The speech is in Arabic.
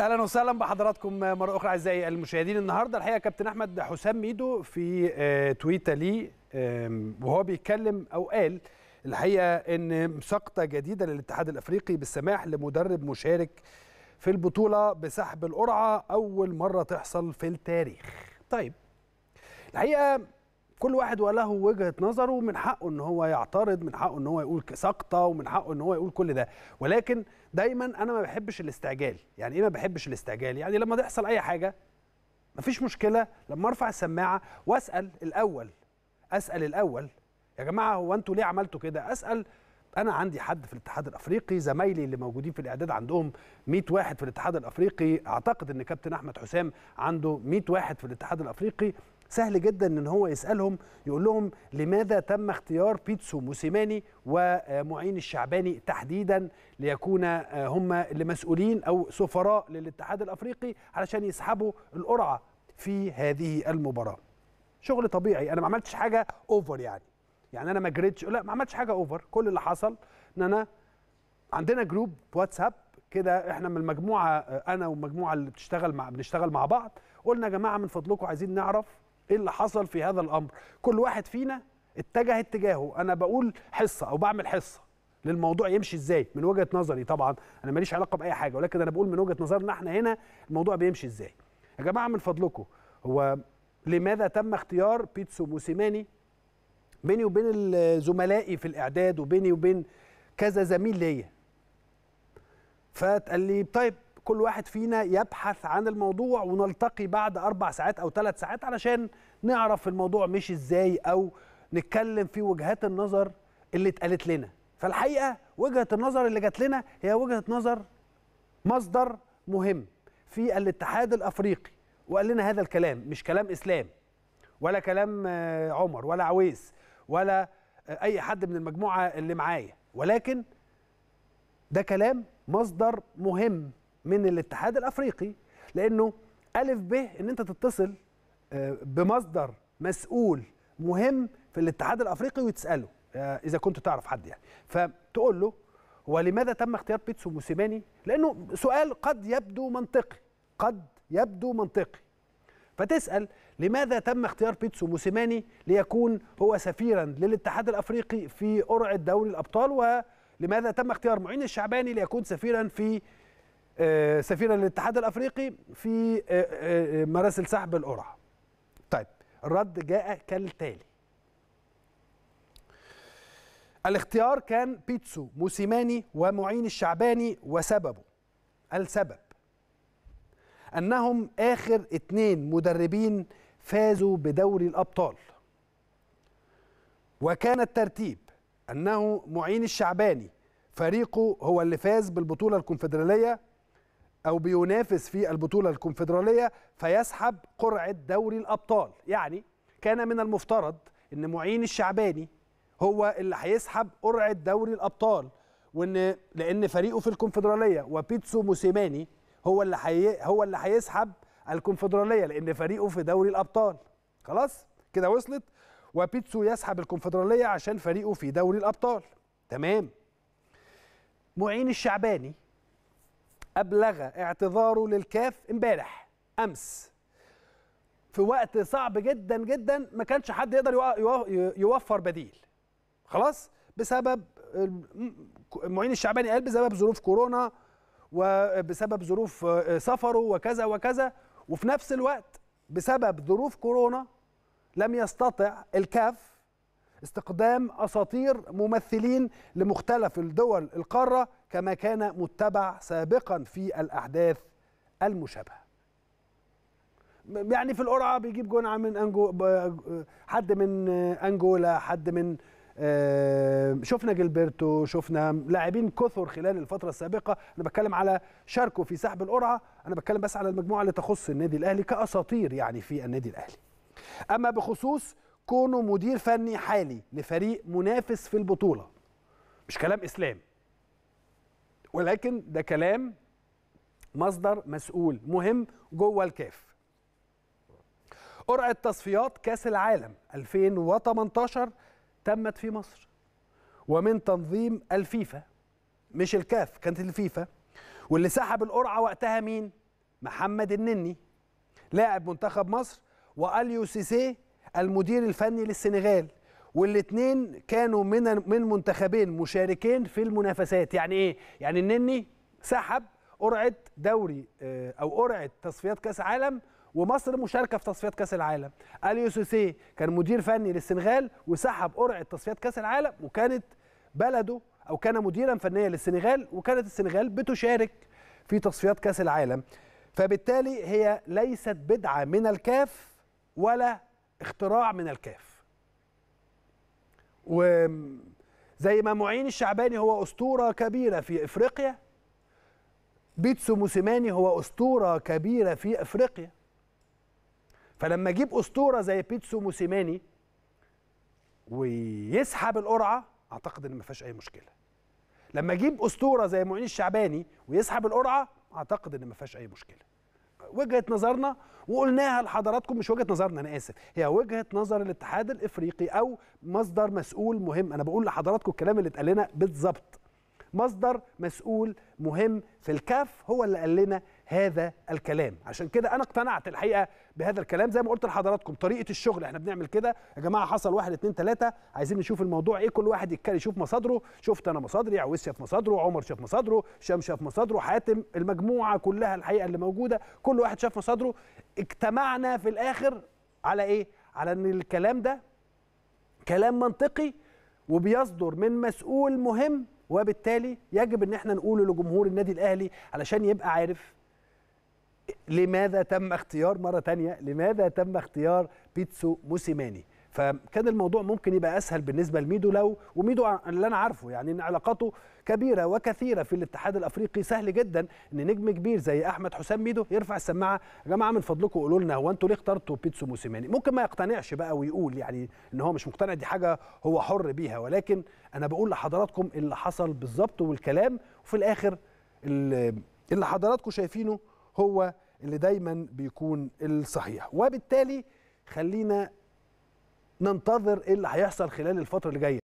اهلا وسهلا بحضراتكم مره اخرى اعزائي المشاهدين النهارده الحقيقه كابتن احمد حسام ميدو في آه، تويته ليه وهو بيتكلم او قال الحقيقه ان سقطه جديده للاتحاد الافريقي بالسماح لمدرب مشارك في البطوله بسحب القرعه اول مره تحصل في التاريخ. طيب الحقيقه كل واحد وله وجهه نظره من حقه ان هو يعترض من حقه ان هو يقول سقطه ومن حقه ان هو يقول كل ده ولكن دايما انا ما بحبش الاستعجال يعني ايه ما بحبش الاستعجال يعني لما تحصل اي حاجه مفيش مشكله لما ارفع السماعه واسال الاول اسال الاول يا جماعه هو انتوا ليه عملتوا كده اسال انا عندي حد في الاتحاد الافريقي زمايلي اللي موجودين في الاعداد عندهم 100 واحد في الاتحاد الافريقي اعتقد ان كابتن احمد حسام عنده 100 واحد في الاتحاد الافريقي سهل جدا ان هو يسالهم يقول لهم لماذا تم اختيار بيتسو موسيماني ومعين الشعباني تحديدا ليكون آه، هم المسؤولين او سفراء للاتحاد الافريقي علشان يسحبوا القرعه في هذه المباراه شغل طبيعي انا ما عملتش حاجه اوفر يعني يعني انا ما جريتش لا ما عملتش حاجه اوفر كل اللي حصل ان انا عندنا جروب واتساب كده احنا من المجموعه آه، انا والمجموعه اللي بتشتغل مع بنشتغل مع بعض قلنا يا جماعه من فضلكم عايزين نعرف ايه اللي حصل في هذا الامر كل واحد فينا اتجه اتجاهه انا بقول حصه او بعمل حصه للموضوع يمشي ازاي من وجهه نظري طبعا انا ماليش علاقه باي حاجه ولكن انا بقول من وجهه نظرنا احنا هنا الموضوع بيمشي ازاي يا جماعه من فضلكم هو لماذا تم اختيار بيتسو موسيماني بيني وبين زملائي في الاعداد وبيني وبين كذا زميل ليا فاتقال لي طيب كل واحد فينا يبحث عن الموضوع ونلتقي بعد أربع ساعات أو ثلاث ساعات علشان نعرف الموضوع مش إزاي أو نتكلم في وجهات النظر اللي اتقالت لنا فالحقيقة وجهة النظر اللي جات لنا هي وجهة نظر مصدر مهم في الاتحاد الأفريقي وقال لنا هذا الكلام مش كلام إسلام ولا كلام آه، عمر ولا عويس ولا آه، أي حد من المجموعة اللي معايا ولكن ده كلام مصدر مهم من الاتحاد الافريقي لانه الف ب ان انت تتصل آه، بمصدر مسؤول مهم في الاتحاد الافريقي وتساله آه، اذا كنت تعرف حد يعني فتقول له ولماذا تم اختيار بيتسو موسيماني لانه سؤال قد يبدو منطقي قد يبدو منطقي فتسال لماذا تم اختيار بيتسو موسيماني ليكون هو سفيرا للاتحاد الافريقي في قرعه دوري الابطال ولماذا تم اختيار معين الشعباني ليكون سفيرا في آه، سفيرا للاتحاد الافريقي في آه، آه، مراسل سحب القرعه. طيب الرد جاء كالتالي. الاختيار كان بيتسو موسيماني ومعين الشعباني وسببه السبب انهم اخر اتنين مدربين فازوا بدوري الابطال وكان الترتيب انه معين الشعباني فريقه هو اللي فاز بالبطوله الكونفدراليه أو بينافس في البطولة الكونفدرالية فيسحب قرعة دوري الأبطال يعني كان من المفترض أن معين الشعباني هو اللي هيسحب قرعة دوري الأبطال وان لان فريقه في الكونفدراليه وبيتسو موسيماني هو اللي حي... هو اللي هيسحب الكونفدراليه لان فريقه في دوري الابطال خلاص كده وصلت وبيتسو يسحب الكونفدراليه عشان فريقه في دوري الابطال تمام معين الشعباني أبلغ اعتذاره للكاف امبارح أمس في وقت صعب جدا جدا ما كانش حد يقدر يوفر بديل خلاص بسبب معين الشعباني قال بسبب ظروف كورونا وبسبب ظروف آه، سفره وكذا وكذا وفي نفس الوقت بسبب ظروف كورونا لم يستطع الكاف استقدام اساطير ممثلين لمختلف الدول القاره كما كان متبع سابقا في الاحداث المشابهه يعني في القرعه بيجيب جون من انجو حد من انجولا حد من آه، شفنا جيلبرتو شفنا لاعبين كثر خلال الفتره السابقه انا بتكلم على شاركوا في سحب القرعه انا بتكلم بس على المجموعه اللي تخص النادي الاهلي كاساطير يعني في النادي الاهلي اما بخصوص كونه مدير فني حالي لفريق منافس في البطوله مش كلام اسلام ولكن ده كلام مصدر مسؤول مهم جوه الكاف قرعه تصفيات كاس العالم 2018 تمت في مصر ومن تنظيم الفيفا مش الكاف كانت الفيفا واللي سحب القرعه وقتها مين محمد النني لاعب منتخب مصر واليو سي المدير الفني للسنغال والاثنين كانوا من من منتخبين مشاركين في المنافسات يعني ايه يعني النني سحب قرعه دوري آه، او قرعه تصفيات كاس عالم ومصر مشاركه في تصفيات كاس العالم اليوسوسي كان مدير فني للسنغال وسحب قرعه تصفيات كاس العالم وكانت بلده او كان مديرا فنيا للسنغال وكانت السنغال بتشارك في تصفيات كاس العالم فبالتالي هي ليست بدعه من الكاف ولا اختراع من الكاف وزي ما معين الشعباني هو أسطورة كبيرة في إفريقيا بيتسو موسيماني هو أسطورة كبيرة في إفريقيا فلما أجيب أسطورة زي بيتسو موسيماني ويسحب القرعة أعتقد إن ما فيهاش أي مشكلة لما أجيب أسطورة زي معين الشعباني ويسحب القرعة أعتقد إن ما فيهاش أي مشكلة وجهه نظرنا وقلناها لحضراتكم مش وجهه نظرنا انا اسف هي وجهه نظر الاتحاد الافريقي او مصدر مسؤول مهم انا بقول لحضراتكم الكلام اللي اتقال لنا بالظبط مصدر مسؤول مهم في الكاف هو اللي قال لنا هذا الكلام عشان كده انا اقتنعت الحقيقه بهذا الكلام زي ما قلت لحضراتكم طريقه الشغل احنا بنعمل كده يا جماعه حصل واحد اتنين تلاته عايزين نشوف الموضوع ايه كل واحد يتكلم يشوف مصادره شفت انا مصادري عويس شاف مصادره عمر شاف مصادره هشام شاف مصادره حاتم المجموعه كلها الحقيقه اللي موجوده كل واحد شاف مصادره اجتمعنا في الاخر على ايه على ان الكلام ده كلام منطقي وبيصدر من مسؤول مهم وبالتالي يجب ان احنا نقول لجمهور النادي الاهلي علشان يبقى عارف لماذا تم اختيار مره تانية لماذا تم اختيار بيتسو موسيماني فكان الموضوع ممكن يبقى اسهل بالنسبه لميدو لو وميدو اللي انا عارفه يعني ان علاقاته كبيره وكثيره في الاتحاد الافريقي سهل جدا ان نجم كبير زي احمد حسام ميدو يرفع السماعه يا جماعه من فضلكم قولوا لنا هو انتوا ليه اخترتوا بيتسو موسيماني ممكن ما يقتنعش بقى ويقول يعني ان هو مش مقتنع دي حاجه هو حر بيها ولكن انا بقول لحضراتكم اللي حصل بالظبط والكلام وفي الاخر اللي حضراتكم شايفينه هو اللي دايما بيكون الصحيح وبالتالي خلينا ننتظر ايه اللي هيحصل خلال الفتره اللي جايه